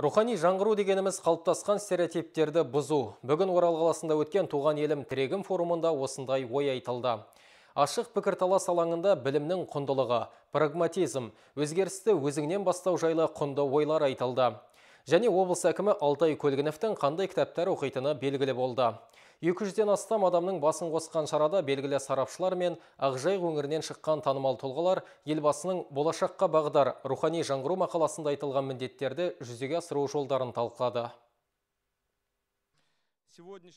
рухани жаңғыру дегеніміз қалыптасқан стереотиптерді бұзу бүгін орал қаласында өткен туған елім тірегім форумында осындай ой айтылды ашық пікірталас алаңында білімнің құндылығы прагматизм өзгерісті өзіңнен бастау жайлы құнды ойлар айтылды және облыс әкімі алтай көлгіновтің қандай кітаптар оқитыны белгілі болды 200-ден астам адамның басын қосқан шарада белгілі сарапшылар мен ағжай өңірінен шыққан танымал тұлғалар елбасының болашаққа бағдар рухани жаңғыру мақаласында айтылған міндеттерді жүзеге асыру жолдарын талқылады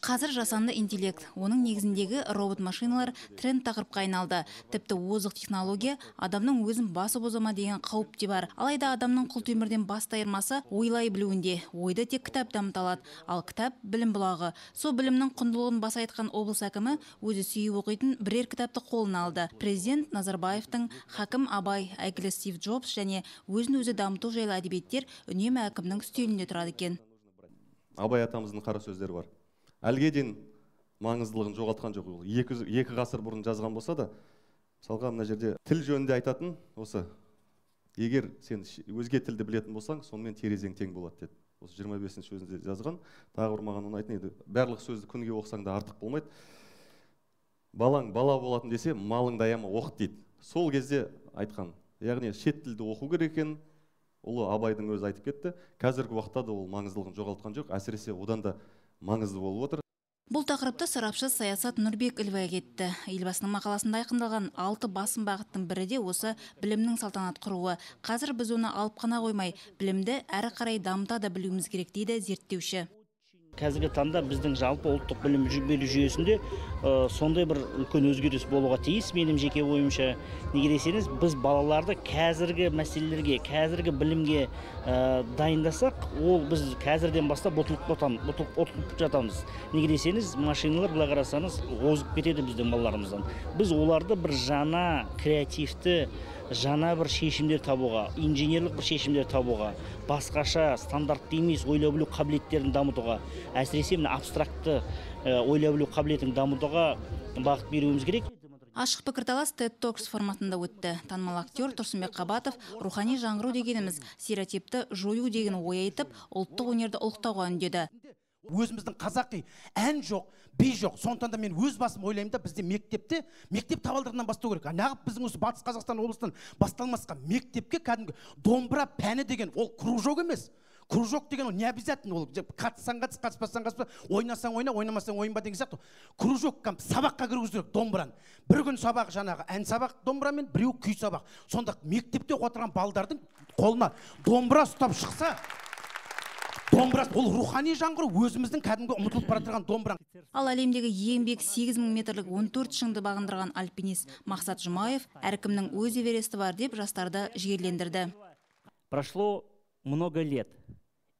қазір жасанды интеллект оның негізіндегі робот машиналар тренд тақырыпқа айналды тіпті озық технология адамның өзін басы бозама деген қауіп те бар алайда адамның құл өмірден басты айырмасы ойлай білуінде ойды тек кітап дамыта ал кітап білім бұлағы Со білімнің құндылығын баса айтқан облыс әкімі өзі сүйіп оқитын бірер кітапты қолына алды президент назарбаевтың хакім абай әйгілі стив джобс және өзін өзі дамыту жайлы әдебиеттер үнемі әкімнің үстелінде тұрады екен абай атамыздың қара сөздері бар әлге дейін маңыздылығын жоғалтқан жоқ ол екі, екі ғасыр бұрын жазған болса да мысалға мына жерде тіл жөнінде айтатын осы егер сен өзге тілді білетін болсаң сонымен терезең тең болады деді осы жиырма бесінші сөзінде жазған тағы бір маған ұнайтын еді барлық сөзді күнге оқысаң да артық болмайды балаң бала болатын десе малыңды аяма оқыт дейді сол кезде айтқан яғни шет тілді оқу керек екен ұлы абайдың өзі айтып кетті қазіргі уақытта да ол маңыздылығын жоғалтқан жоқ әсіресе одан да маңызды болып отыр бұл тақырыпты сарапшы саясат нұрбек ілбай кетті елбасының мақаласында айқындалған алты басым бағыттың бірі де осы білімнің салтанат құруы қазір біз оны алып қана қоймай білімді әрі қарай дамыта да білуіміз керек дейді зерттеуші қазіргі таңда біздің жалпы ұлттық білім беру жүйесінде сондай бір үлкен өзгеріс болуға тиіс менің жеке ойымша неге десеңіз біз балаларды қазіргі мәселелерге қазіргі білімге дайындасақ ол біз қазірден бастап ұтылып жатамыз неге десеңіз машиналар былай қарасаңыз озып кетеді біздің балаларымыздан біз оларды бір жаңа креативті жаңа бір шешімдер табуға инженерлік бір шешімдер табуға басқаша стандартты емес ойлай білу қабілеттерін дамытуға әсіресе мына абстрактты ойлай білу қабілетін дамытуға бағыт беруіміз керек ашық пікірталас тед токс форматында өтті танымал актер тұрсынбек қабатов рухани жаңғыру дегеніміз стереотипті жою деген ой айтып ұлттық өнерді ұлықтауға үндеді өзіміздің қазақи ән жоқ би жоқ сондықтан да мен өз басым ойлаймын да бізде мектепте мектеп табалдырығынан бастау керек а нағып біздің осы батыс қазақстан облысынан басталмасқа мектепке кәдімгі домбыра пәні деген ол кружок емес кружок деген ол не обязательно ол қатыссаң қатыс қатыспасаң қатыспа ойнасаң ойна ойнамасаң ойынба деген сияқты кружок сабаққа кіргізу керек домбыраны бір күн сабақ жаңағы ән сабақ домбырамен біреу күй сабақ сонда мектепте отырған балдардың қолына домбыра ұстап шықса домбыра ол рухани жаңғыру өзіміздің кәдімгі ұмытылып бара жатырған ал әлемдегі ең биік сегіз мың метрлік он төрт шыңды бағындырған альпинист мақсат жұмаев әркімнің өз эвересті бар деп жастарды жігерлендірді прошло много лет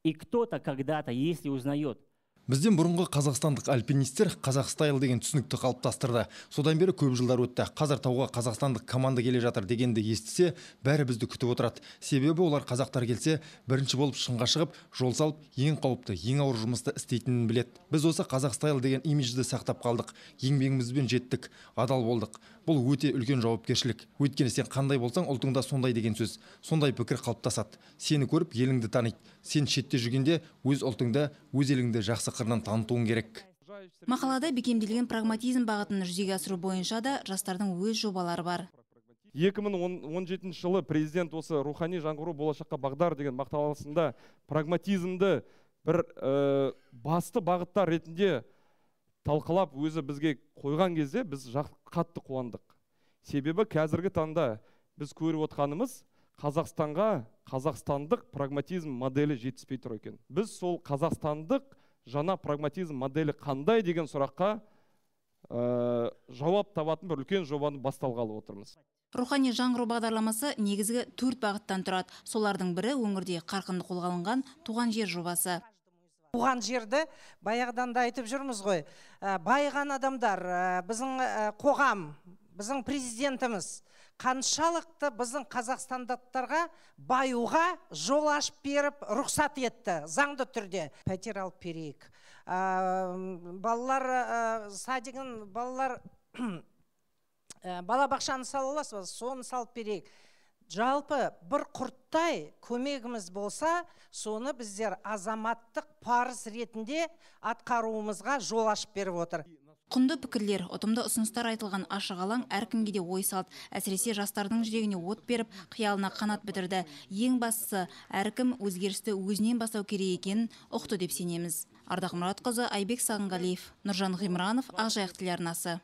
и кто то когда то если узнает бізден бұрынғы қазақстандық альпинистер Қазақстайл деген түсінікті қалыптастырды содан бері көп жылдар өтті қазір тауға қазақстандық команда келе жатыр дегенді естісе бәрі бізді күтіп отырады себебі олар қазақтар келсе бірінші болып шыңға шығып жол салып ең қауіпті ең ауыр жұмысты істейтінін білет. біз осы Қазақстайл деген имиджді сақтап қалдық еңбегімізбен жеттік адал болдық бұл өте үлкен жауапкершілік өйткені сен қандай болсаң ұлтыңда сондай деген сөз сондай пікір қалыптасады сені көріп еліңді таниды сен шетте жүргенде өз ұлтыңды өз еліңді жақсы қырынан танытуын керек мақалада бекемделген прагматизм бағытын жүзеге асыру бойынша да жастардың өз жобалары бар 2017 жылы президент осы рухани жаңғыру болашаққа бағдар деген мақаласында прагматизмді бір ә, басты бағыттар ретінде талқылап өзі бізге қойған кезде біз қатты қуандық себебі қазіргі таңда біз көріп отқанымыз қазақстанға қазақстандық прагматизм моделі жетіспей тұр екен біз сол қазақстандық жаңа прагматизм моделі қандай деген сұраққа ә, жауап табатын бір үлкен жобаны басталғалы отырмыз рухани жаңғыру бағдарламасы негізгі төрт бағыттан тұрады солардың бірі өңірде қарқынды қолға алынған туған жер жобасы туған жерді баяғыдан да айтып жүрміз ғой э, байыған адамдар э, біздің қоғам біздің президентіміз қаншалықты біздің қазақстандықтарға баюға жол ашып беріп рұқсат етті заңды түрде пәтер алып берейік ә, балалар ә, садигін балалар ә, балабақшаны сала аласыз ба соны салып берейік жалпы бір құрттай көмегіміз болса соны біздер азаматтық парыз ретінде атқаруымызға жол ашып беріп отыр құнды пікірлер ұтымды ұсыныстар айтылған ашық алаң әркімге де ой салды әсіресе жастардың жүрегіне от беріп қиялына қанат бітірді ең бастысы әркім өзгерісті өзінен бастау керек екенін ұқты деп сенеміз ардақ мұратқызы айбек сағынғалиев нұржан ғимранов ақжайық телеарнасы